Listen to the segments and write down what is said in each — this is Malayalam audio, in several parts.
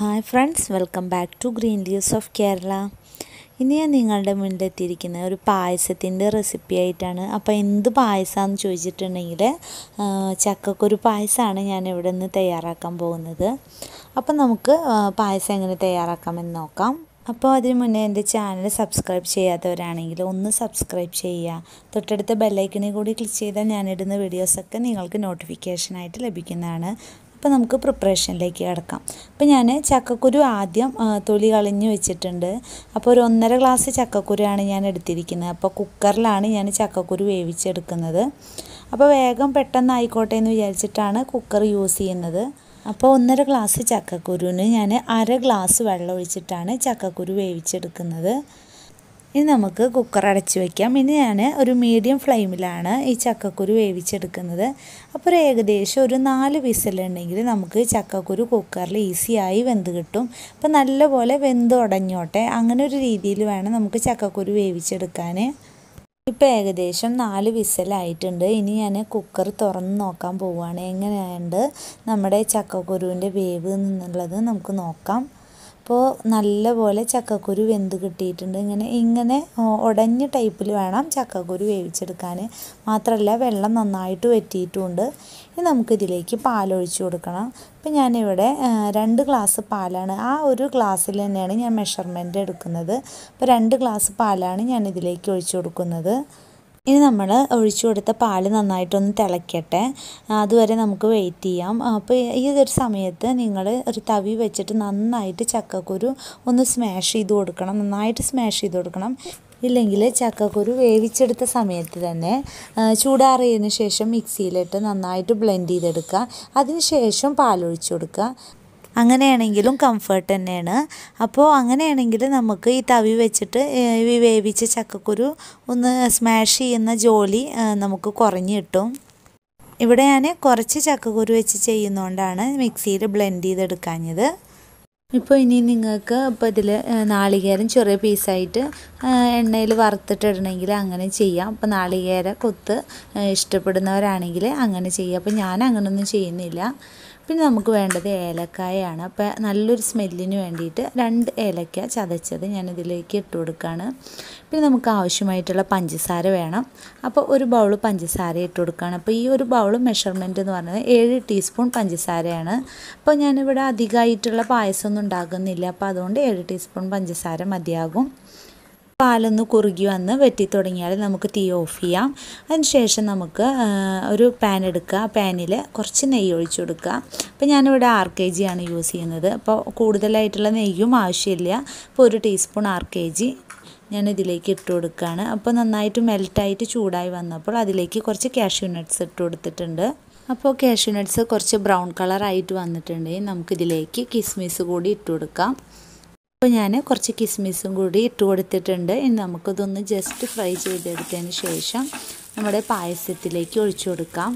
hi friends welcome back to green leaves of Kerala ഇന്ന് ഞാൻ നിങ്ങളുടെ മുന്നിലെത്തിയിരിക്കുന്നത് ഒരു പായസത്തിൻ്റെ റെസിപ്പി ആയിട്ടാണ് അപ്പോൾ എന്ത് പായസമാണെന്ന് ചോദിച്ചിട്ടുണ്ടെങ്കിൽ ചക്കക്കൊരു പായസമാണ് ഞാൻ ഇവിടെ നിന്ന് തയ്യാറാക്കാൻ പോകുന്നത് അപ്പോൾ നമുക്ക് പായസം എങ്ങനെ തയ്യാറാക്കാമെന്ന് നോക്കാം അപ്പോൾ അതിന് മുന്നേ എൻ്റെ ചാനൽ സബ്സ്ക്രൈബ് ചെയ്യാത്തവരാണെങ്കിൽ ഒന്ന് സബ്സ്ക്രൈബ് ചെയ്യുക തൊട്ടടുത്ത ബെല്ലൈക്കണിൽ കൂടി ക്ലിക്ക് ചെയ്താൽ ഞാനിടുന്ന വീഡിയോസൊക്കെ നിങ്ങൾക്ക് നോട്ടിഫിക്കേഷനായിട്ട് ലഭിക്കുന്നതാണ് അപ്പോൾ നമുക്ക് പ്രിപ്പറേഷനിലേക്ക് കിടക്കാം അപ്പോൾ ഞാൻ ചക്കക്കുരു ആദ്യം തൊലി കളഞ്ഞു വെച്ചിട്ടുണ്ട് അപ്പോൾ ഒരു ഒന്നര ഗ്ലാസ് ചക്കക്കുരുവാണ് ഞാൻ എടുത്തിരിക്കുന്നത് അപ്പോൾ കുക്കറിലാണ് ഞാൻ ചക്കക്കുരു വേവിച്ചെടുക്കുന്നത് അപ്പോൾ വേഗം പെട്ടെന്ന് ആയിക്കോട്ടെ എന്ന് വിചാരിച്ചിട്ടാണ് കുക്കർ യൂസ് ചെയ്യുന്നത് അപ്പോൾ ഒന്നര ഗ്ലാസ് ചക്കക്കുരുവിന് ഞാൻ അര ഗ്ലാസ് വെള്ളം ഒഴിച്ചിട്ടാണ് ചക്കക്കുരു വേവിച്ചെടുക്കുന്നത് ഇനി നമുക്ക് കുക്കർ അടച്ച് വയ്ക്കാം ഇനി ഞാൻ ഒരു മീഡിയം ഫ്ലെയിമിലാണ് ഈ ചക്കക്കുരു വേവിച്ചെടുക്കുന്നത് അപ്പോൾ ഒരു ഏകദേശം ഒരു നാല് വിസലുണ്ടെങ്കിൽ നമുക്ക് ചക്കക്കുരു കുക്കറിൽ ഈസിയായി വെന്ത് കിട്ടും അപ്പോൾ നല്ലപോലെ വെന്ത് ഉടഞ്ഞോട്ടെ അങ്ങനെ ഒരു രീതിയിൽ വേണം നമുക്ക് ചക്കക്കുരു വേവിച്ചെടുക്കാൻ ഇപ്പോൾ ഏകദേശം നാല് വിസലായിട്ടുണ്ട് ഇനി ഞാൻ കുക്കർ തുറന്ന് നോക്കാൻ പോവുകയാണ് എങ്ങനെയുണ്ട് നമ്മുടെ ചക്കക്കുരുവിൻ്റെ വേവ് എന്നുള്ളത് നമുക്ക് നോക്കാം അപ്പോൾ നല്ലപോലെ ചക്കക്കുരു വെന്ത് കിട്ടിയിട്ടുണ്ട് ഇങ്ങനെ ഇങ്ങനെ ഉടഞ്ഞ ടൈപ്പിൽ വേണം ചക്കക്കുരു വേവിച്ചെടുക്കാൻ മാത്രമല്ല വെള്ളം നന്നായിട്ട് വറ്റിയിട്ടുമുണ്ട് ഇനി നമുക്കിതിലേക്ക് പാലൊഴിച്ചു കൊടുക്കണം അപ്പം ഞാനിവിടെ രണ്ട് ഗ്ലാസ് പാലാണ് ആ ഒരു ഗ്ലാസ്സിൽ തന്നെയാണ് ഞാൻ മെഷർമെൻ്റ് എടുക്കുന്നത് അപ്പോൾ രണ്ട് ഗ്ലാസ് പാലാണ് ഞാൻ ഇതിലേക്ക് ഒഴിച്ചു കൊടുക്കുന്നത് ഇനി നമ്മൾ ഒഴിച്ചു കൊടുത്ത പാൽ നന്നായിട്ടൊന്ന് തിളയ്ക്കട്ടെ അതുവരെ നമുക്ക് വെയിറ്റ് ചെയ്യാം അപ്പോൾ ഈ ഒരു സമയത്ത് നിങ്ങൾ ഒരു തവി വെച്ചിട്ട് നന്നായിട്ട് ചക്കക്കുരു ഒന്ന് സ്മാഷ് ചെയ്ത് കൊടുക്കണം നന്നായിട്ട് സ്മാഷ് ചെയ്ത് കൊടുക്കണം ഇല്ലെങ്കിൽ ചക്കക്കുരു വേവിച്ചെടുത്ത സമയത്ത് തന്നെ ചൂടാറിയതിന് ശേഷം മിക്സിയിലിട്ട് നന്നായിട്ട് ബ്ലെൻഡ് ചെയ്തെടുക്കുക അതിന് ശേഷം പാലൊഴിച്ചു കൊടുക്കുക അങ്ങനെയാണെങ്കിലും കംഫർട്ട് തന്നെയാണ് അപ്പോൾ അങ്ങനെയാണെങ്കിൽ നമുക്ക് ഈ തവി വെച്ചിട്ട് ഈ വേവിച്ച ചക്കക്കുരു ഒന്ന് സ്മാഷ് ചെയ്യുന്ന ജോലി നമുക്ക് കുറഞ്ഞു കിട്ടും ഇവിടെ ഞാൻ കുറച്ച് ചക്കക്കുരു വെച്ച് ചെയ്യുന്നതുകൊണ്ടാണ് മിക്സിയിൽ ബ്ലെൻഡ് ചെയ്തെടുക്കാഞ്ഞത് ഇപ്പോൾ ഇനി നിങ്ങൾക്ക് ഇപ്പോൾ ഇതിൽ നാളികേരം ചെറിയ പീസായിട്ട് എണ്ണയിൽ വറുത്തിട്ടിടണമെങ്കിൽ അങ്ങനെ ചെയ്യാം അപ്പോൾ നാളികേര കൊത്ത് ഇഷ്ടപ്പെടുന്നവരാണെങ്കിൽ അങ്ങനെ ചെയ്യാം അപ്പോൾ ഞാൻ അങ്ങനെയൊന്നും ചെയ്യുന്നില്ല പിന്നെ നമുക്ക് വേണ്ടത് ഏലക്കായാണ് അപ്പോൾ നല്ലൊരു സ്മെല്ലിന് വേണ്ടിയിട്ട് രണ്ട് ഏലക്ക ചതച്ചത് ഞാനിതിലേക്ക് ഇട്ട് കൊടുക്കുകയാണ് പിന്നെ നമുക്ക് ആവശ്യമായിട്ടുള്ള പഞ്ചസാര വേണം അപ്പോൾ ഒരു ബൗൾ പഞ്ചസാര ഇട്ട് കൊടുക്കുകയാണ് അപ്പോൾ ഈ ഒരു ബൗൾ മെഷർമെൻറ്റ് എന്ന് പറയുന്നത് ഏഴ് ടീസ്പൂൺ പഞ്ചസാരയാണ് അപ്പോൾ ഞാനിവിടെ അധികമായിട്ടുള്ള പായസമൊന്നും ഉണ്ടാകുന്നില്ല അപ്പോൾ അതുകൊണ്ട് ഏഴ് ടീസ്പൂൺ പഞ്ചസാര മതിയാകും പാലൊന്ന് കുറുകി വന്ന് വെറ്റി തുടങ്ങിയാൽ നമുക്ക് തീ ഓഫ് ചെയ്യാം അതിനുശേഷം നമുക്ക് ഒരു പാൻ എടുക്കുക പാനിൽ കുറച്ച് നെയ്യ് ഒഴിച്ചു കൊടുക്കുക അപ്പോൾ ഞാനിവിടെ ആർ കെ ജി ആണ് യൂസ് ചെയ്യുന്നത് അപ്പോൾ കൂടുതലായിട്ടുള്ള നെയ്യും ആവശ്യമില്ല അപ്പോൾ ഒരു ടീസ്പൂൺ ആർ കെ ജി ഞാൻ ഇതിലേക്ക് ഇട്ട് കൊടുക്കുകയാണ് അപ്പോൾ നന്നായിട്ട് മെൽറ്റായിട്ട് ചൂടായി വന്നപ്പോൾ അതിലേക്ക് കുറച്ച് കാഷ്യൂ നട്ട്സ് ഇട്ട് കൊടുത്തിട്ടുണ്ട് അപ്പോൾ കാഷ്യൂ നട്ട്സ് കുറച്ച് ബ്രൗൺ കളറായിട്ട് വന്നിട്ടുണ്ടെങ്കിൽ നമുക്കിതിലേക്ക് കിസ്മിസ് കൂടി ഇട്ട് കൊടുക്കാം അപ്പോൾ ഞാൻ കുറച്ച് കിസ്മിസും കൂടി ഇട്ട് കൊടുത്തിട്ടുണ്ട് ഇനി നമുക്കിതൊന്ന് ജസ്റ്റ് ഫ്രൈ ചെയ്തെടുത്തതിന് ശേഷം നമ്മുടെ പായസത്തിലേക്ക് ഒഴിച്ചു കൊടുക്കാം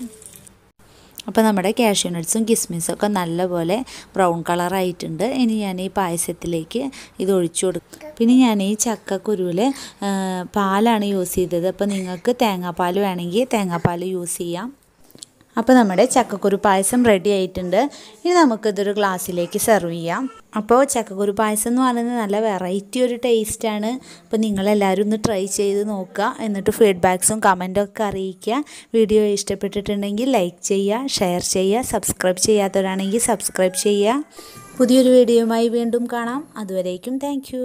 അപ്പോൾ നമ്മുടെ കാഷ്യൂ നട്ട്സും കിസ്മിസും ഒക്കെ നല്ലപോലെ ബ്രൗൺ കളറായിട്ടുണ്ട് ഇനി ഞാൻ ഈ പായസത്തിലേക്ക് ഇത് ഒഴിച്ചു കൊടുക്കും പിന്നെ ഞാൻ ഈ ചക്കക്കുരുവിൽ പാലാണ് യൂസ് ചെയ്തത് അപ്പോൾ നിങ്ങൾക്ക് തേങ്ങാപ്പാൽ വേണമെങ്കിൽ തേങ്ങാപ്പാൽ യൂസ് ചെയ്യാം അപ്പോൾ നമ്മുടെ ചക്കക്കുരു പായസം റെഡി ആയിട്ടുണ്ട് ഇനി നമുക്കിതൊരു ഗ്ലാസ്സിലേക്ക് സെർവ് ചെയ്യാം അപ്പോൾ ചക്കക്കുരു പായസം എന്ന് പറയുന്നത് നല്ല വെറൈറ്റി ഒരു ടേസ്റ്റാണ് അപ്പോൾ നിങ്ങളെല്ലാവരും ഒന്ന് ട്രൈ ചെയ്ത് നോക്കുക എന്നിട്ട് ഫീഡ്ബാക്സും കമൻറ്റും ഒക്കെ അറിയിക്കുക വീഡിയോ ഇഷ്ടപ്പെട്ടിട്ടുണ്ടെങ്കിൽ ലൈക്ക് ചെയ്യുക ഷെയർ ചെയ്യുക സബ്സ്ക്രൈബ് ചെയ്യാത്തവരാണെങ്കിൽ സബ്സ്ക്രൈബ് ചെയ്യുക പുതിയൊരു വീഡിയോയുമായി വീണ്ടും കാണാം അതുവരേക്കും താങ്ക്